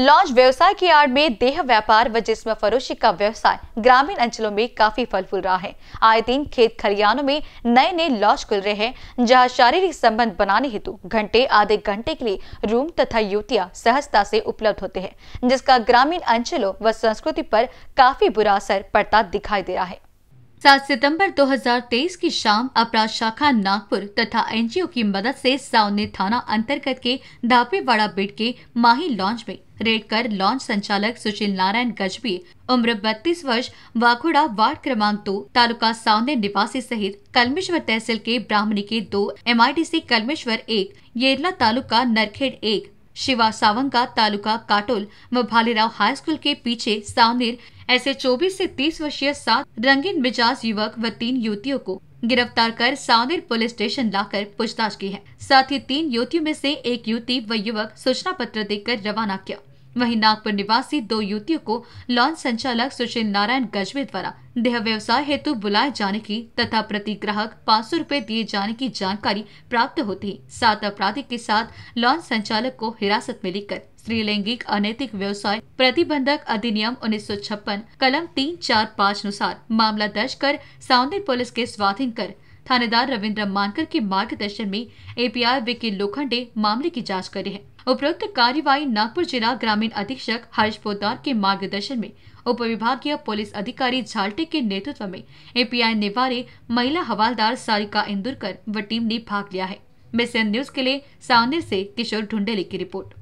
launch व्यवसाय की आड़ में देह व्यापार व जिसम फरोशी का व्यवसाय ग्रामीण अंचलों में काफी फल फूल रहा है आए दिन खेत खलियानों में नए नए लॉन्च खुल रहे हैं जहां शारीरिक संबंध बनाने हेतु घंटे आधे घंटे के लिए रूम तथा युवतियां सहजता से उपलब्ध होते हैं जिसका ग्रामीण अंचलों व संस्कृति पर काफी बुरा असर पड़ता दिखाई दे रहा है सात सितंबर 2023 की शाम अपराध शाखा नागपुर तथा एनजीओ की मदद से सावने थाना अंतर्गत के धापेवाड़ा बेट के माही लॉन्च में रेड कर लॉन्च संचालक सुशील नारायण गजबी उम्र बत्तीस वर्ष वाघोड़ा वार्ड क्रमांक दो तालुका सावने निवासी सहित कलमेश्वर तहसील के ब्राह्मणी के दो एमआईटीसी कलमेश्वर एक येरला तालुका नरखेड़ एक शिवा सावंगा तालुका काटोल व भालीराव हाई स्कूल के पीछे सावनेर ऐसे 24 से 30 वर्षीय सात रंगीन मिजाज युवक व तीन युवतियों को गिरफ्तार कर सावनेर पुलिस स्टेशन लाकर पूछताछ की है साथ ही तीन युवतियों में से एक युवती व युवक सूचना पत्र देकर रवाना किया वहीं नागपुर निवासी दो युवतियों को लॉन्च संचालक सुशील नारायण गजवे द्वारा देह व्यवसाय हेतु बुलाए जाने की तथा प्रति ग्राहक पाँच सौ रूपए दिए जाने की जानकारी प्राप्त होती सात अपराधी के साथ लॉन्च संचालक को हिरासत में लेकर स्त्रीलैंगिक अनैतिक व्यवसाय प्रतिबंधक अधिनियम उन्नीस कलम तीन चार पाँच अनुसार मामला दर्ज कर साउंदी पुलिस के स्वाधीन कर थानेदार रविन्द्र मानकर के मार्गदर्शन में एपीआई विके लोखंडे मामले की जाँच करे है उपरोक्त कार्यवाही नागपुर जिला ग्रामीण अधीक्षक हर्ष पोदार के मार्गदर्शन में उप विभागीय पुलिस अधिकारी झाल्टे के नेतृत्व में एपीआई निवारे महिला हवालदार सारिका इंदुरकर व टीम ने भाग लिया है मिशन न्यूज के लिए सावनेर से किशोर ढुंडेली की रिपोर्ट